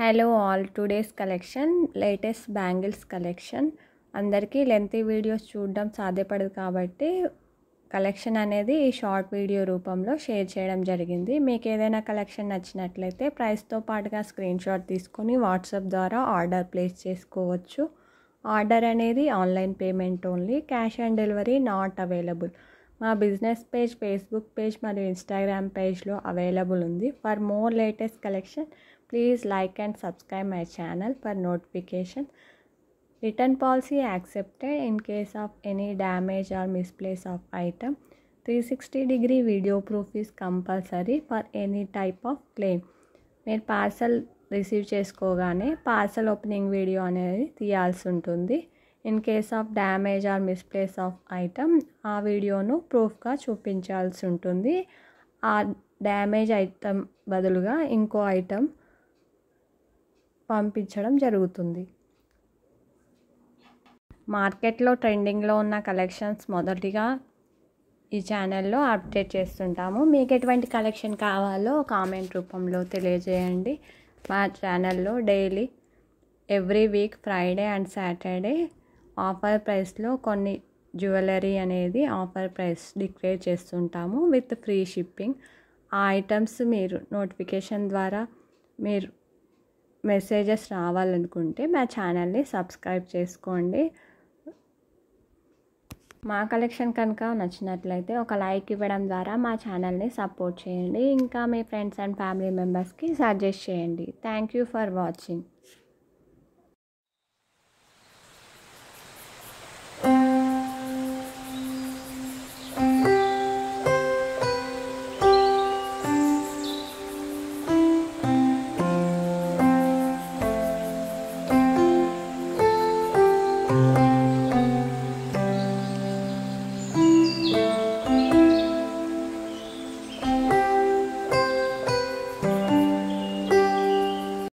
hello all today's collection latest bangles collection అందరికీ length videos చూడడం సాధ్యపడదు కాబట్టి కలెక్షన్ అనేది ఈ షార్ట్ వీడియో రూపంలో షేర్ చేయడం జరిగింది మీకు ఏదైనా కలెక్షన్ నచ్చినట్లయితే ప్రైస్తో పాటుగా స్క్రీన్షాట్ తీసుకొని వాట్సాప్ ద్వారా ఆర్డర్ ప్లేస్ చేసుకోవచ్చు ఆర్డర్ అనేది online payment only cash on delivery not available మా బిజినెస్ పేజ్ ఫేస్బుక్ పేజ్ మరియు ఇన్స్టాగ్రామ్ పేజ్లో అవైలబుల్ ఉంది for more latest collection please like and subscribe my channel for notification return policy accepted in case of any damage or misplace of item three sixty degree video proof is compulsory for any type of claim మీరు parcel receive చేసుకోగానే parcel opening video అనేది తీయాల్సి ఉంటుంది in case of damage or misplace of item ఆ వీడియోను ప్రూఫ్గా చూపించాల్సి ఉంటుంది ఆ damage item బదులుగా ఇంకో ఐటమ్ పంపించడం జరుగుతుంది మార్కెట్లో ట్రెండింగ్లో ఉన్న కలెక్షన్స్ మొదటిగా ఈ ఛానల్లో అప్డేట్ చేస్తుంటాము మీకు ఎటువంటి కలెక్షన్ కావాలో కామెంట్ రూపంలో తెలియజేయండి మా ఛానల్లో daily every week Friday and Saturday offer ప్రైస్లో కొన్ని జ్యువెలరీ అనేది ఆఫర్ ప్రైస్ డిక్లేర్ చేస్తుంటాము విత్ ఫ్రీ షిప్పింగ్ ఆ ఐటమ్స్ మీరు నోటిఫికేషన్ ద్వారా మీరు మెసేజెస్ రావాలనుకుంటే మా ఛానల్ని సబ్స్క్రైబ్ చేసుకోండి మా కలెక్షన్ కనుక నచ్చినట్లయితే ఒక లైక్ ఇవ్వడం ద్వారా మా ఛానల్ని సపోర్ట్ చేయండి ఇంకా మీ ఫ్రెండ్స్ అండ్ ఫ్యామిలీ మెంబర్స్కి సజెస్ట్ చేయండి థ్యాంక్ యూ ఫర్ వాచింగ్